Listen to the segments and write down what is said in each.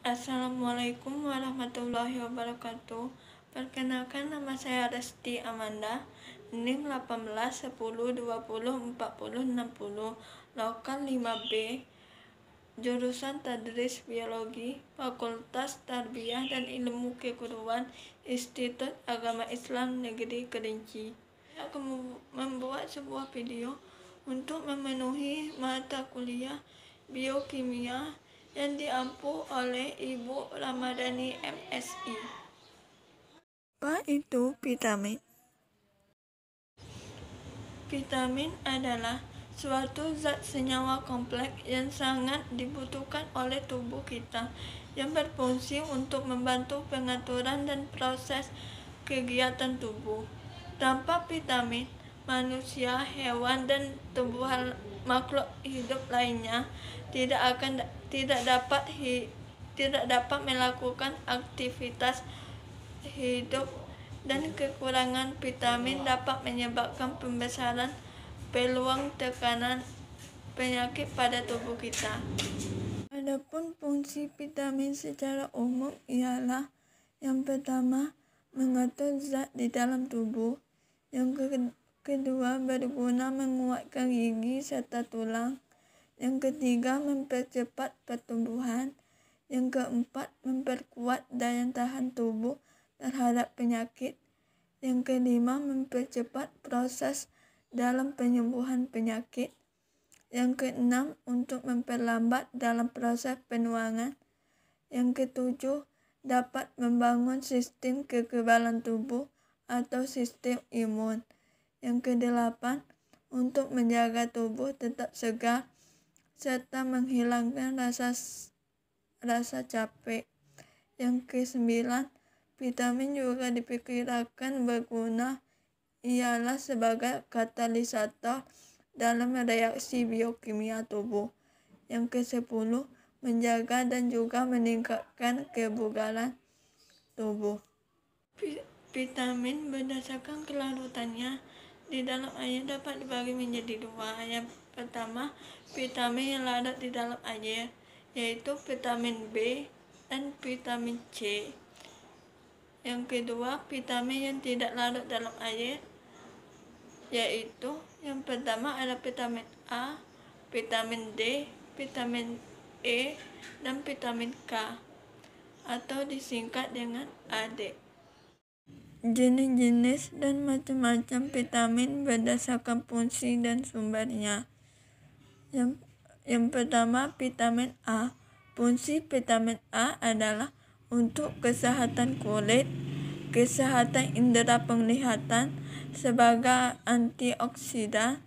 Assalamualaikum warahmatullahi wabarakatuh. Perkenalkan nama saya Resti Amanda, NIM 18 10 20 40 60, lokal 5B, jurusan Tadris Biologi, Fakultas Tarbiyah dan Ilmu Keguruan, Institut Agama Islam Negeri Kerinci. Aku membuat sebuah video untuk memenuhi mata kuliah biokimia yang diampu oleh Ibu Ramadhani MSI. Apa itu vitamin? Vitamin adalah suatu zat senyawa kompleks yang sangat dibutuhkan oleh tubuh kita yang berfungsi untuk membantu pengaturan dan proses kegiatan tubuh. Tanpa vitamin, manusia, hewan dan tumbuhan makhluk hidup lainnya tidak akan tidak dapat hi, tidak dapat melakukan aktivitas hidup dan kekurangan vitamin dapat menyebabkan pembesaran peluang tekanan penyakit pada tubuh kita. Adapun fungsi vitamin secara umum ialah yang pertama mengatur zat di dalam tubuh, yang, ke kedua berguna menguatkan gigi serta tulang, yang ketiga mempercepat pertumbuhan, yang keempat memperkuat daya tahan tubuh terhadap penyakit, yang kelima mempercepat proses dalam penyembuhan penyakit, yang keenam untuk memperlambat dalam proses penuangan, yang ketujuh dapat membangun sistem kekebalan tubuh atau sistem imun. Yang kedelapan, untuk menjaga tubuh tetap segar serta menghilangkan rasa rasa capek. Yang kesembilan, vitamin juga diperkirakan berguna ialah sebagai katalisator dalam reaksi biokimia tubuh. Yang kesepuluh, menjaga dan juga meningkatkan kebugaran tubuh. Vitamin berdasarkan kelarutannya di dalam air dapat dibagi menjadi dua. Yang pertama, vitamin yang larut di dalam air, yaitu vitamin B dan vitamin C. Yang kedua, vitamin yang tidak larut dalam air, yaitu yang pertama ada vitamin A, vitamin D, vitamin E, dan vitamin K, atau disingkat dengan AD jenis-jenis dan macam-macam vitamin berdasarkan fungsi dan sumbernya. Yang, yang pertama, vitamin A. Fungsi vitamin A adalah untuk kesehatan kulit, kesehatan indera penglihatan sebagai antioksidan,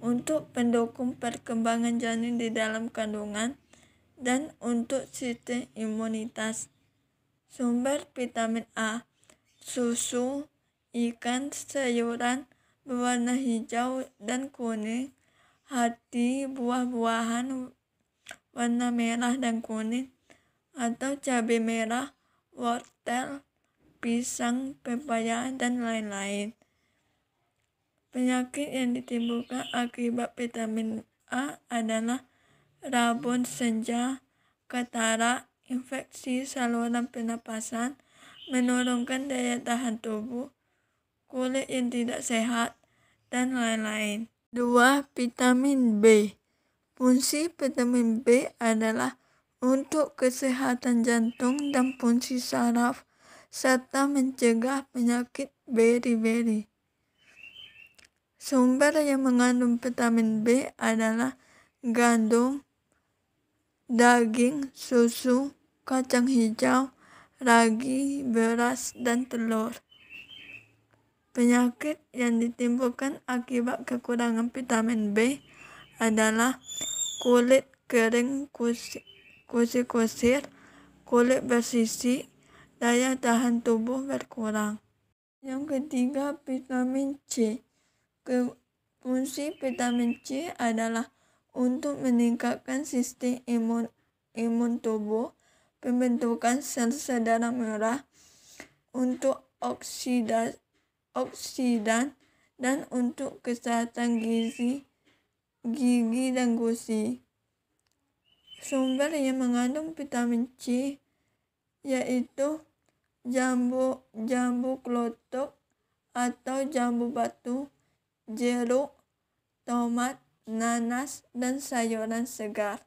untuk pendukung perkembangan janin di dalam kandungan, dan untuk sistem imunitas. Sumber vitamin A susu, ikan, sayuran berwarna hijau dan kuning, hati, buah-buahan warna merah dan kuning, atau cabai merah, wortel, pisang, pepaya, dan lain-lain. Penyakit yang ditimbulkan akibat vitamin A adalah rabun senja, katarak, infeksi saluran pernapasan, menurunkan daya tahan tubuh, kulit yang tidak sehat, dan lain-lain. 2. Vitamin B Fungsi vitamin B adalah untuk kesehatan jantung dan fungsi saraf, serta mencegah penyakit beri-beri. Sumber yang mengandung vitamin B adalah gandum, daging, susu, kacang hijau, ragi, beras, dan telur. Penyakit yang ditimbulkan akibat kekurangan vitamin B adalah kulit kering kusir, kusir kulit bersisi, daya tahan tubuh berkurang. Yang ketiga, vitamin C. Ke fungsi vitamin C adalah untuk meningkatkan sistem imun imun tubuh pembentukan sel sedara merah untuk oksida, oksidan dan untuk kesehatan gizi, gigi dan gusi. Sumber yang mengandung vitamin C yaitu jambu, jambu klotok atau jambu batu, jeruk, tomat, nanas, dan sayuran segar.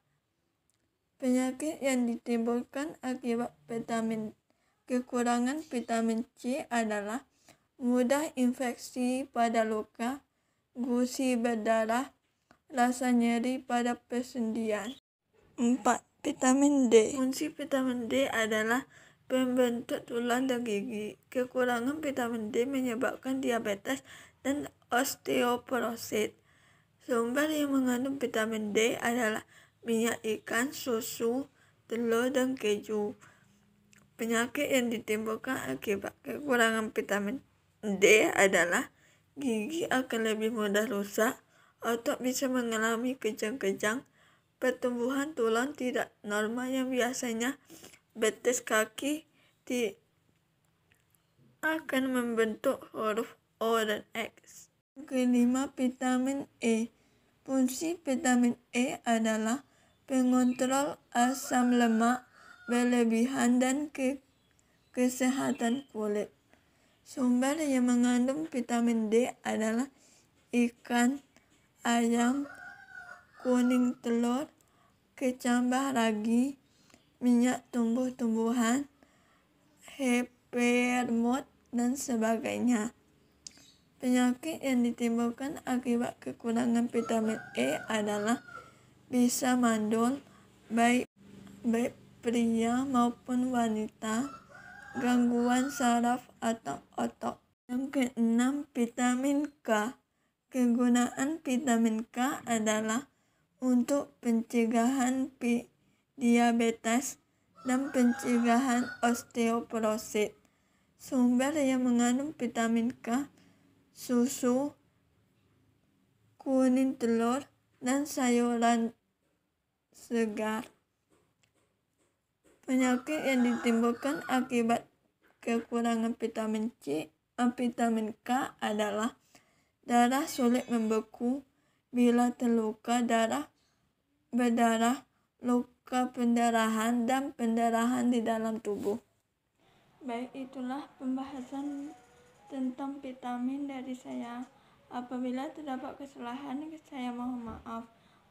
Penyakit yang ditimbulkan akibat vitamin kekurangan vitamin C adalah mudah infeksi pada luka, gusi berdarah, rasa nyeri pada persendian. 4. Vitamin D Fungsi vitamin D adalah pembentuk tulang dan gigi. Kekurangan vitamin D menyebabkan diabetes dan osteoporosis. Sumber yang mengandung vitamin D adalah minyak ikan, susu, telur, dan keju. Penyakit yang ditimbulkan akibat kekurangan vitamin D adalah gigi akan lebih mudah rusak, otot bisa mengalami kejang-kejang, pertumbuhan tulang tidak normal yang biasanya betis kaki di akan membentuk huruf O dan X. Kelima, vitamin E. Fungsi vitamin E adalah pengontrol asam lemak berlebihan dan ke kesehatan kulit. Sumber yang mengandung vitamin D adalah ikan, ayam, kuning telur, kecambah ragi, minyak tumbuh-tumbuhan, hepermot, dan sebagainya. Penyakit yang ditimbulkan akibat kekurangan vitamin E adalah bisa mandul baik baik pria maupun wanita, gangguan saraf atau otot. Yang keenam, vitamin K. Kegunaan vitamin K adalah untuk pencegahan diabetes dan pencegahan osteoporosis. Sumber yang mengandung vitamin K, susu, kuning telur, dan sayuran segar. Penyakit yang ditimbulkan akibat kekurangan vitamin C, dan vitamin K adalah darah sulit membeku bila terluka darah berdarah, luka pendarahan, dan pendarahan di dalam tubuh. Baik, itulah pembahasan tentang vitamin dari saya. Apabila terdapat kesalahan, saya mohon maaf.